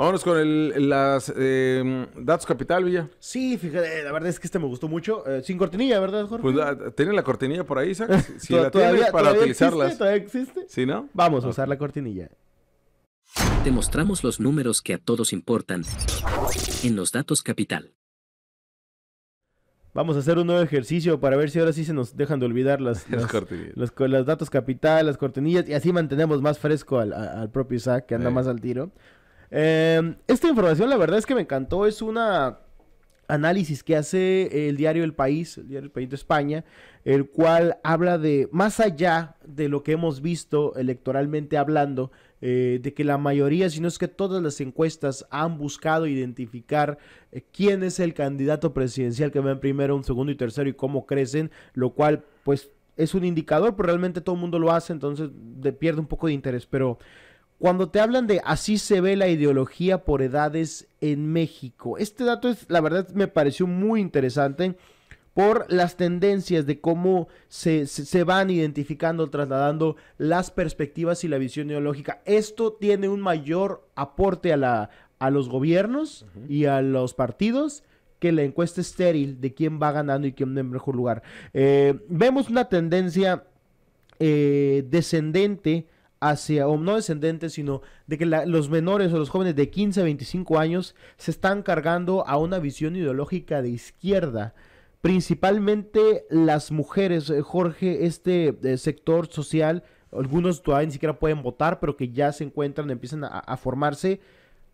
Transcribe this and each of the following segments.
Vámonos con el, las em, datos capital, Villa. Sí, fíjate, eh, la verdad es que este me gustó mucho. Eh, sin cortinilla, ¿verdad, Jorge? Pues la, ah, ¿tiene la cortinilla por ahí, Isaac? Si, la tienes para utilizarla. ¿Todavía existe? ¿Sí, no? Vamos a usar la cortinilla. Te mostramos los números que a todos importan en los datos capital. Vamos a hacer un nuevo ejercicio para ver si ahora sí se nos dejan de olvidar las, las, las, las, datos capital, las cortinillas, y así mantenemos más fresco al, propio Isaac, que anda más al tiro. Eh, esta información, la verdad es que me encantó. Es un análisis que hace el diario El País, el diario El País de España, el cual habla de, más allá de lo que hemos visto electoralmente hablando, eh, de que la mayoría, si no es que todas las encuestas han buscado identificar eh, quién es el candidato presidencial que va en primero, un segundo y tercero y cómo crecen, lo cual pues es un indicador, pero realmente todo el mundo lo hace, entonces pierde un poco de interés, pero... Cuando te hablan de así se ve la ideología por edades en México, este dato es, la verdad me pareció muy interesante por las tendencias de cómo se, se, van identificando, trasladando las perspectivas y la visión ideológica. Esto tiene un mayor aporte a, la, a los gobiernos y a los partidos que la encuesta estéril de quién va ganando y quién en mejor lugar. Eh, vemos una tendencia eh, descendente hacia, o no descendentes, sino de que los menores o los jóvenes de 15 a 25 años se están cargando a una visión ideológica de izquierda. Principalmente las mujeres, eh, Jorge, este eh, sector social, algunos todavía ni siquiera pueden votar, pero que ya se encuentran, empiezan a, a formarse,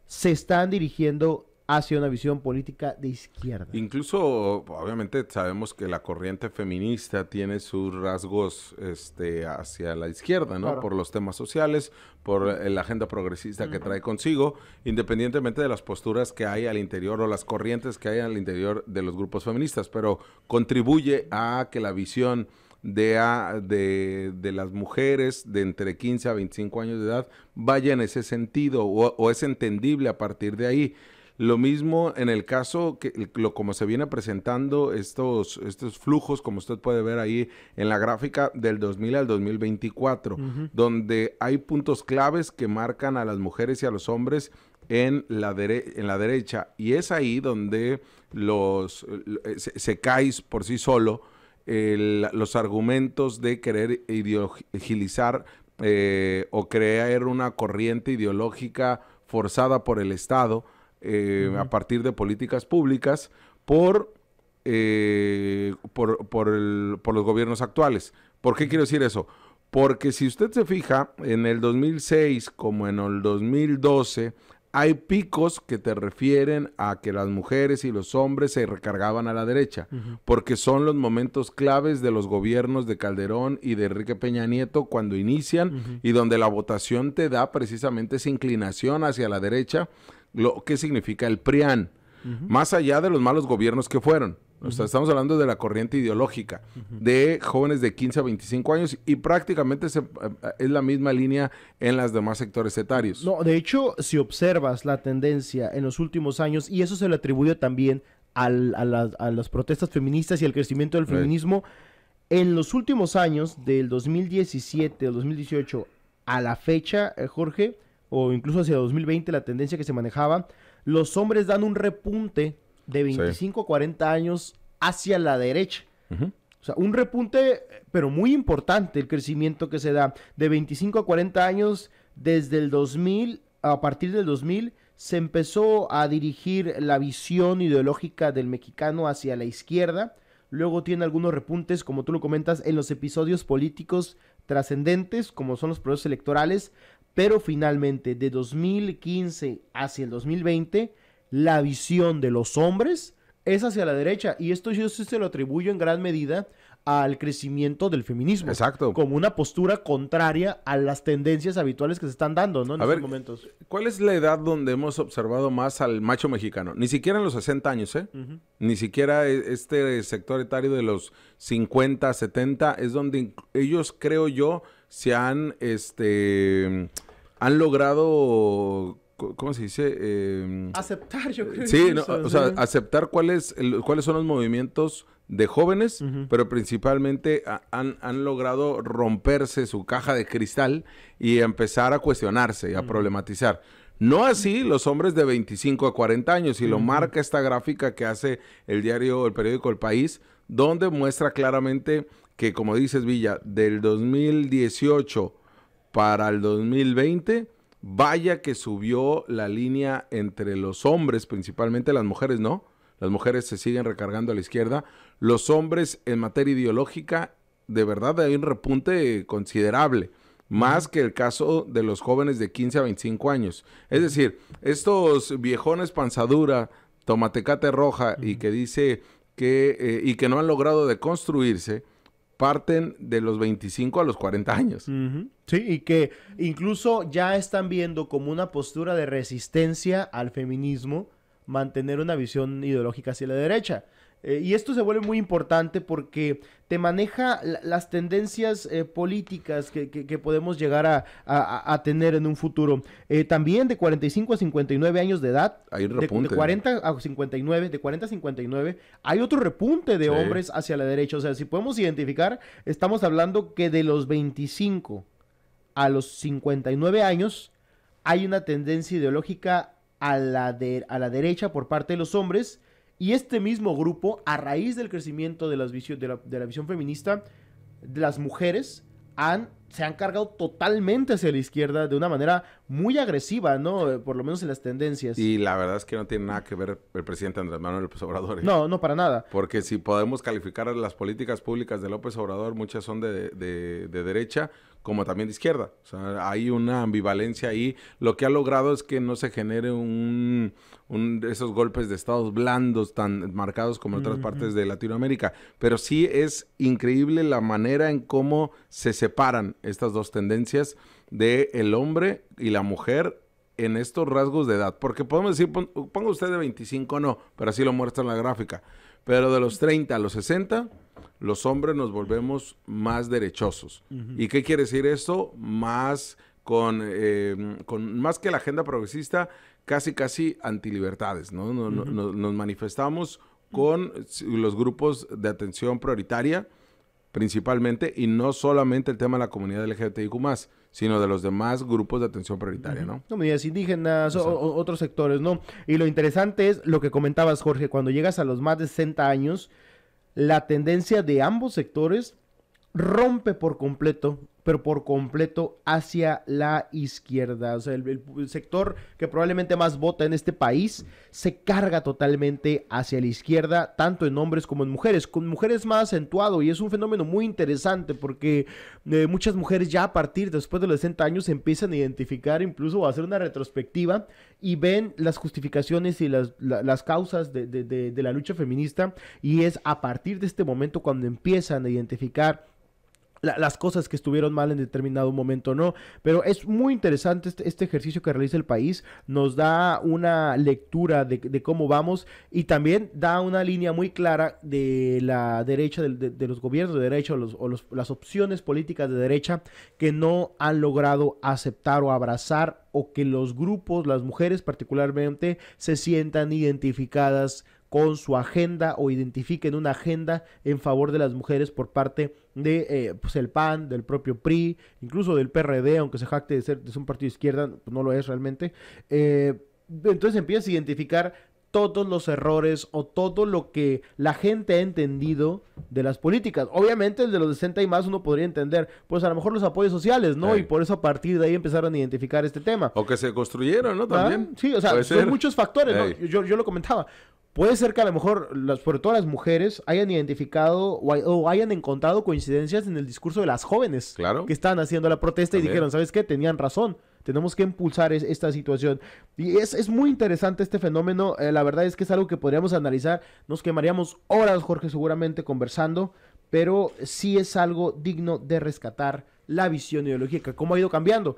se están dirigiendo hacia una visión política de izquierda. Incluso, obviamente, sabemos que la corriente feminista tiene sus rasgos este, hacia la izquierda, ¿no? Por los temas sociales, por eh, la agenda progresista que trae consigo, independientemente de las posturas que hay al interior o las corrientes que hay al interior de los grupos feministas, pero contribuye a que la visión de, de, las mujeres de entre 15 a 25 años de edad vaya en ese sentido o es entendible a partir de ahí. Lo mismo en el caso que lo, como se viene presentando estos, estos flujos, como usted puede ver ahí en la gráfica del 2000 al 2024, donde hay puntos claves que marcan a las mujeres y a los hombres en la, en la derecha. Y es ahí donde los, eh, se, cae por sí solo los argumentos de querer ideologizar eh, o crear una corriente ideológica forzada por el Estado eh, a partir de políticas públicas por, eh, por, los gobiernos actuales. ¿Por qué quiero decir eso? Porque si usted se fija, en el 2006 como en el 2012, hay picos que te refieren a que las mujeres y los hombres se recargaban a la derecha, porque son los momentos claves de los gobiernos de Calderón y de Enrique Peña Nieto cuando inician y donde la votación te da precisamente esa inclinación hacia la derecha lo que significa el PRIAN, más allá de los malos gobiernos que fueron. O sea, estamos hablando de la corriente ideológica, de jóvenes de 15 a 25 años y prácticamente eh, es la misma línea en los demás sectores etarios. No, de hecho, si observas la tendencia en los últimos años, y eso se le atribuye también a, las, protestas feministas y al crecimiento del feminismo, en los últimos años, del 2017 al 2018 a la fecha, eh, Jorge, o incluso hacia 2020, la tendencia que se manejaba, los hombres dan un repunte de 25 a 40 años hacia la derecha. O sea, un repunte, pero muy importante el crecimiento que se da de 25 a 40 años desde el 2000, a partir del 2000 se empezó a dirigir la visión ideológica del mexicano hacia la izquierda. Luego tiene algunos repuntes, como tú lo comentas, en los episodios políticos trascendentes, como son los procesos electorales, pero finalmente, de 2015 hacia el 2020, la visión de los hombres es hacia la derecha. Y esto yo sí se lo atribuyo en gran medida al crecimiento del feminismo. Exacto. Como una postura contraria a las tendencias habituales que se están dando, ¿no? En a estos ver, momentos. ¿Cuál es la edad donde hemos observado más al macho mexicano? Ni siquiera en los 60 años, ¿eh? Ni siquiera e, este sector etario de los 50, 70 es donde ellos, creo yo, se han este han logrado ¿cómo se dice? Em, aceptar, yo creo. Sí, o sea, aceptar cuáles son los movimientos de jóvenes, pero principalmente han, logrado romperse su caja de cristal y empezar a cuestionarse y a problematizar. No así los hombres de 25 a 40 años, y lo marca esta gráfica que hace el diario, el periódico El País, donde muestra claramente que, como dices, Villa, del 2018 para el 2020, vaya que subió la línea entre los hombres, principalmente las mujeres, ¿no? Las mujeres se siguen recargando a la izquierda. Los hombres en materia ideológica, de verdad hay un repunte considerable, más que el caso de los jóvenes de 15 a 25 años. Es decir, estos viejones panzadura, tomatecate roja y que dice que, eh, y que no han logrado deconstruirse, parten de los 25 a los 40 años. Sí, y que incluso ya están viendo como una postura de resistencia al feminismo mantener una visión ideológica hacia la derecha. Eh, y esto se vuelve muy importante porque te maneja las tendencias eh, políticas que, podemos llegar a, tener en un futuro. Eh, también de 45 a 59 años de edad, de, 40 a 59, de 40 a 59, hay otro repunte de hombres hacia la derecha. O sea, si podemos identificar, estamos hablando que de los 25 a los 59 años hay una tendencia ideológica a la, a la derecha por parte de los hombres y este mismo grupo, a raíz del crecimiento de, las de, la, visión feminista, las mujeres han, se han cargado totalmente hacia la izquierda de una manera muy agresiva, ¿no? Por lo menos en las tendencias. Y la verdad es que no tiene nada que ver el presidente Andrés Manuel López Obrador. ¿eh? No, no para nada. Porque si podemos calificar las políticas públicas de López Obrador, muchas son de, de derecha, como también de izquierda. O sea, hay una ambivalencia ahí. Lo que ha logrado es que no se genere un, esos golpes de estados blandos tan marcados como en otras partes de Latinoamérica. Pero sí es increíble la manera en cómo se separan estas dos tendencias de el hombre y la mujer en estos rasgos de edad. Porque podemos decir, ponga usted de 25, no, pero así lo muestra en la gráfica. Pero de los 30 a los 60 los hombres nos volvemos más derechosos. ¿Y qué quiere decir esto? Más con, em, con más que la agenda progresista, casi casi antilibertades, ¿no? Nos, manifestamos con los grupos de atención prioritaria principalmente y no solamente el tema de la comunidad LGBTIQ+, sino de los demás grupos de atención prioritaria, ¿no? medidas indígenas, otros sectores, ¿no? Y lo interesante es lo que comentabas, Jorge, cuando llegas a los más de 60 años, la tendencia de ambos sectores rompe por completo pero por completo hacia la izquierda. O sea, el, sector que probablemente más vota en este país se carga totalmente hacia la izquierda, tanto en hombres como en mujeres. Con mujeres más acentuado y es un fenómeno muy interesante porque eh, muchas mujeres ya a partir después de los 60 años empiezan a identificar, incluso a hacer una retrospectiva y ven las justificaciones y las, causas de la lucha feminista y es a partir de este momento cuando empiezan a identificar las cosas que estuvieron mal en determinado momento, ¿no? Pero es muy interesante este, este ejercicio que realiza el país, nos da una lectura de, cómo vamos y también da una línea muy clara de la derecha, de, los gobiernos de derecha o, las opciones políticas de derecha que no han logrado aceptar o abrazar o que los grupos, las mujeres particularmente, se sientan identificadas con su agenda o identifiquen una agenda en favor de las mujeres por parte de eh, pues el PAN, del propio PRI, incluso del PRD, aunque se jacte de ser de un partido de izquierda, pues, no lo es realmente. Eh, entonces empiezas a identificar todos los errores o todo lo que la gente ha entendido de las políticas. Obviamente, el de los 60 y más uno podría entender, pues a lo mejor los apoyos sociales, ¿no? Y por eso a partir de ahí empezaron a identificar este tema. O que se construyeron, ¿no? También. Ah, sí, o sea, son muchos factores, ¿no? Yo, yo lo comentaba. Puede ser que a lo mejor, las, sobre todo las mujeres, hayan identificado o, hayan encontrado coincidencias en el discurso de las jóvenes que estaban haciendo la protesta y dijeron, ¿sabes qué? Tenían razón. Tenemos que impulsar esta situación. Y es, muy interesante este fenómeno. Eh, la verdad es que es algo que podríamos analizar. Nos quemaríamos horas, Jorge, seguramente conversando. Pero sí es algo digno de rescatar la visión ideológica, cómo ha ido cambiando.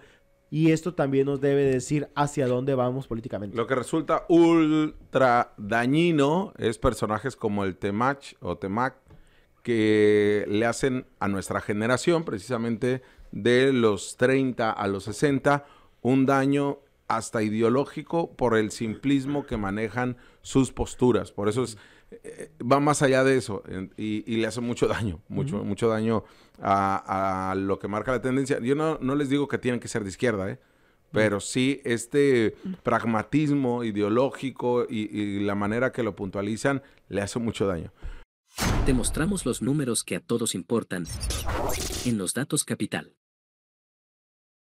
Y esto también nos debe decir hacia dónde vamos políticamente. Lo que resulta ultra dañino es personajes como el Temach o Temac que le hacen a nuestra generación, precisamente de los 30 a los 60, un daño hasta ideológico por el simplismo que manejan sus posturas. Por eso es va más allá de eso y, le hace mucho daño, mucho, mucho daño a, lo que marca la tendencia. Yo no, no les digo que tienen que ser de izquierda, ¿eh? Pero sí, este pragmatismo ideológico y, la manera que lo puntualizan le hace mucho daño. demostramos los números que a todos importan en los datos capital.